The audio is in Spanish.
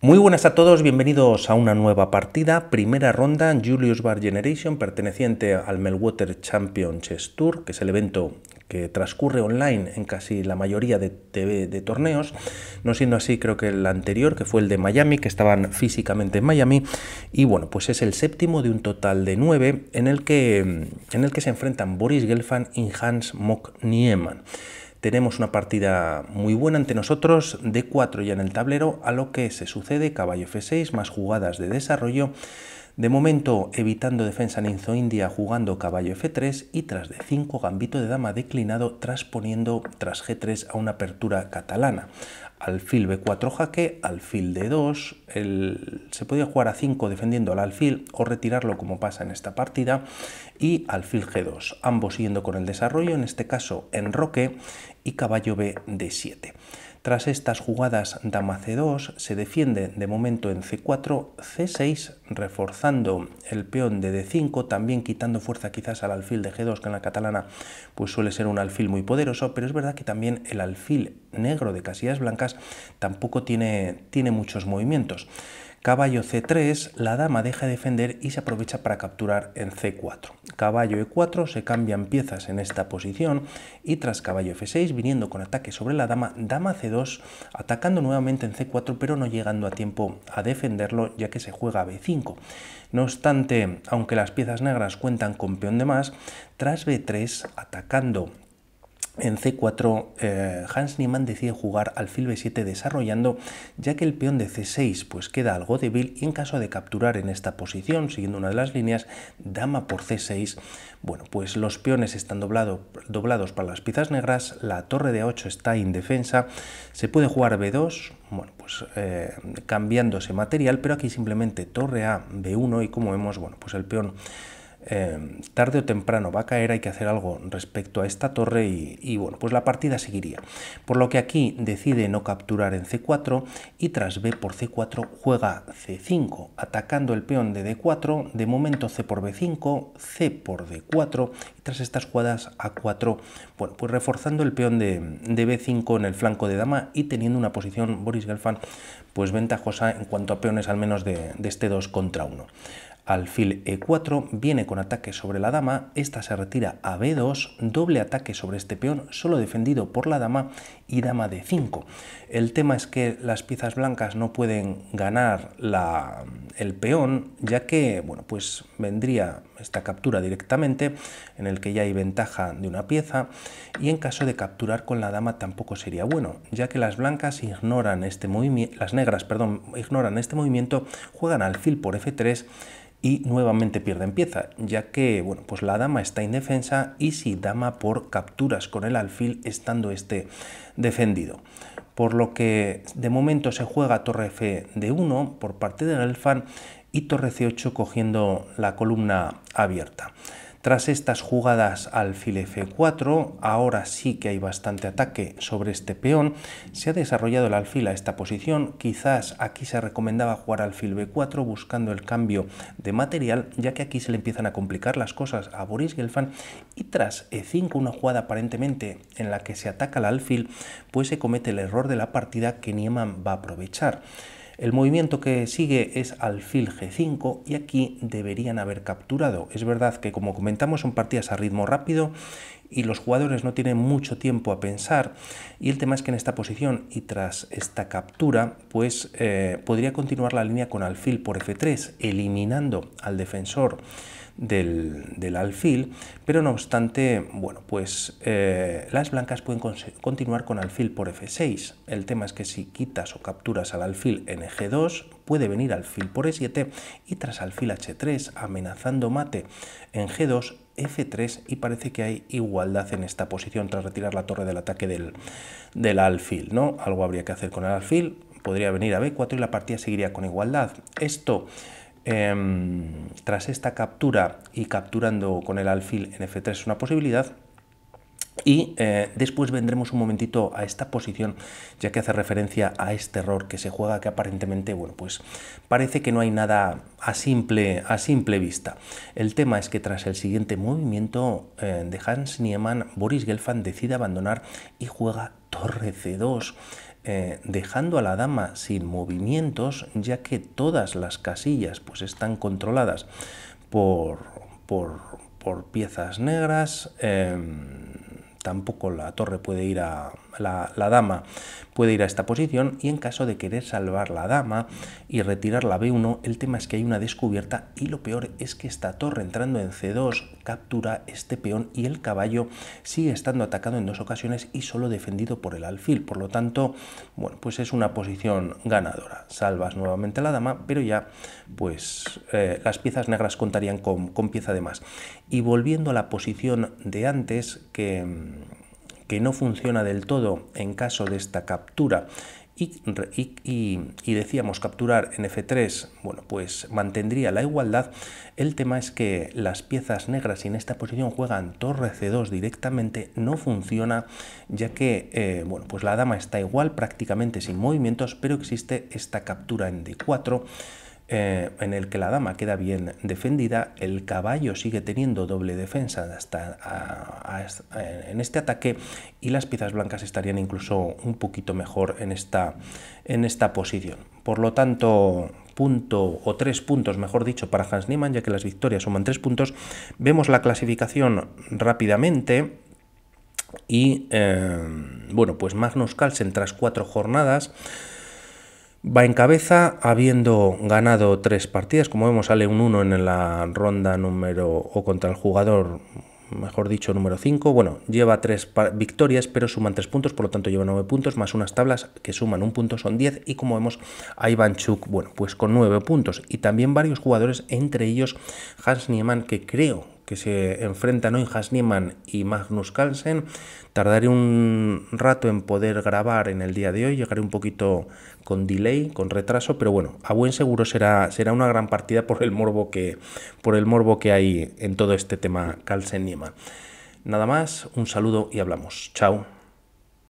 Muy buenas a todos, bienvenidos a una nueva partida, primera ronda Julius Bar Generation perteneciente al Melwater Champions Tour, que es el evento que transcurre online en casi la mayoría de, torneos, no siendo así creo que el anterior, que fue el de Miami, que estaban físicamente en Miami, y bueno, pues es el séptimo de un total de nueve en el que, en el que se enfrentan Boris Gelfand y Hans Mock Nieman tenemos una partida muy buena ante nosotros, D4 ya en el tablero, a lo que se sucede caballo F6 más jugadas de desarrollo de momento evitando defensa Inzo india jugando caballo f3 y tras de 5 gambito de dama declinado transponiendo tras g3 a una apertura catalana. Alfil b4 jaque, alfil d2, se podía jugar a 5 defendiendo al alfil o retirarlo como pasa en esta partida y alfil g2, ambos siguiendo con el desarrollo, en este caso en roque y caballo b d7. Tras estas jugadas, dama c2 se defiende de momento en c4, c6, reforzando el peón de d5, también quitando fuerza quizás al alfil de g2, que en la catalana pues suele ser un alfil muy poderoso, pero es verdad que también el alfil negro de casillas blancas tampoco tiene, tiene muchos movimientos. Caballo C3, la dama deja de defender y se aprovecha para capturar en C4. Caballo E4, se cambian piezas en esta posición y tras caballo F6, viniendo con ataque sobre la dama, dama C2, atacando nuevamente en C4 pero no llegando a tiempo a defenderlo ya que se juega B5. No obstante, aunque las piezas negras cuentan con peón de más, tras B3, atacando en C4, eh, Hans Niemann decide jugar alfil B7 desarrollando, ya que el peón de C6 pues queda algo débil y en caso de capturar en esta posición, siguiendo una de las líneas, dama por C6, bueno, pues los peones están doblados para las piezas negras, la torre de A8 está indefensa, se puede jugar B2, bueno, pues eh, cambiándose material, pero aquí simplemente torre A, B1 y como vemos, bueno, pues el peón Em, tarde o temprano va a caer, hay que hacer algo respecto a esta torre y, bueno, pues la partida seguiría. Por lo que aquí decide no capturar en C4 y tras B por C4 juega C5, atacando el peón de D4, de momento C por B5, C por D4 y tras estas jugadas A4, bueno, pues reforzando el peón de, B5 en el flanco de dama y teniendo una posición Boris Gelfand pues ventajosa en cuanto a peones al menos de, de este 2 contra 1 alfil e4, viene con ataque sobre la dama, esta se retira a b2, doble ataque sobre este peón, solo defendido por la dama y dama d5. El tema es que las piezas blancas no pueden ganar la, el peón, ya que bueno, pues vendría esta captura directamente, en el que ya hay ventaja de una pieza, y en caso de capturar con la dama tampoco sería bueno, ya que las blancas ignoran este movimiento, las negras, perdón, ignoran este movimiento, juegan alfil por f3 y nuevamente pierde pieza, ya que bueno, pues la dama está indefensa y si dama por capturas con el alfil estando este defendido. Por lo que de momento se juega torre f de 1 por parte del elfan y torre c8 cogiendo la columna abierta. Tras estas jugadas alfil f4, ahora sí que hay bastante ataque sobre este peón, se ha desarrollado el alfil a esta posición, quizás aquí se recomendaba jugar alfil b4 buscando el cambio de material, ya que aquí se le empiezan a complicar las cosas a Boris Gelfand y tras e5, una jugada aparentemente en la que se ataca al alfil, pues se comete el error de la partida que Nieman va a aprovechar. El movimiento que sigue es alfil g5 y aquí deberían haber capturado. Es verdad que como comentamos son partidas a ritmo rápido y los jugadores no tienen mucho tiempo a pensar y el tema es que en esta posición y tras esta captura pues eh, podría continuar la línea con alfil por f3 eliminando al defensor del, alfil, pero no obstante, bueno, pues eh, las blancas pueden continuar con alfil por f6. El tema es que si quitas o capturas al alfil en g2, puede venir alfil por e7 y tras alfil h3, amenazando mate en g2, f3 y parece que hay igualdad en esta posición tras retirar la torre del ataque del, del alfil, ¿no? Algo habría que hacer con el alfil, podría venir a b4 y la partida seguiría con igualdad. Esto Em, tras esta captura y capturando con el alfil en F3 es una posibilidad, y eh, después vendremos un momentito a esta posición, ya que hace referencia a este error que se juega, que aparentemente, bueno, pues parece que no hay nada a simple, a simple vista. El tema es que tras el siguiente movimiento eh, de Hans Niemann, Boris Gelfand decide abandonar y juega torre C2. Eh, dejando a la dama sin movimientos, ya que todas las casillas pues, están controladas por, por, por piezas negras. Em, tampoco la torre puede ir a, la, dama puede ir a esta posición y en caso de querer salvar la dama y retirar la B1, el tema es que hay una descubierta y lo peor es que esta torre entrando en C2 captura este peón y el caballo sigue estando atacado en dos ocasiones y solo defendido por el alfil. Por lo tanto, bueno, pues es una posición ganadora. Salvas nuevamente la dama, pero ya pues eh, las piezas negras contarían con, con pieza de más. Y volviendo a la posición de antes que mm, que no funciona del todo en caso de esta captura y, decíamos capturar en F3, bueno, pues mantendría la igualdad. El tema es que las piezas negras en esta posición juegan torre C2 directamente, no funciona, ya que, eh, bueno, pues la dama está igual prácticamente sin movimientos, pero existe esta captura en D4 eh, en el que la dama queda bien defendida, el caballo sigue teniendo doble defensa hasta, eh, en este ataque y las piezas blancas estarían incluso un poquito mejor en esta, en esta posición. Por lo tanto, punto o tres puntos, mejor dicho, para Hans Niemann, ya que las victorias suman tres puntos. Vemos la clasificación rápidamente. Y eh, bueno, pues Magnus Carlsen tras cuatro jornadas Va en cabeza habiendo ganado tres partidas, como vemos sale un 1 en la ronda número o contra el jugador, mejor dicho, número 5. Bueno, lleva tres victorias, pero suman tres puntos, por lo tanto lleva nueve puntos, más unas tablas que suman un punto, son 10. Y como vemos a Chuk, bueno, pues con nueve puntos. Y también varios jugadores, entre ellos Hans Niemann, que creo que se enfrentan hoy y Magnus Carlsen. Tardaré un rato en poder grabar en el día de hoy, llegaré un poquito con delay, con retraso, pero bueno, a buen seguro será, será una gran partida por el morbo que, por el morbo que hay en todo este tema Carlsen-Niemann. Nada más, un saludo y hablamos. Chao.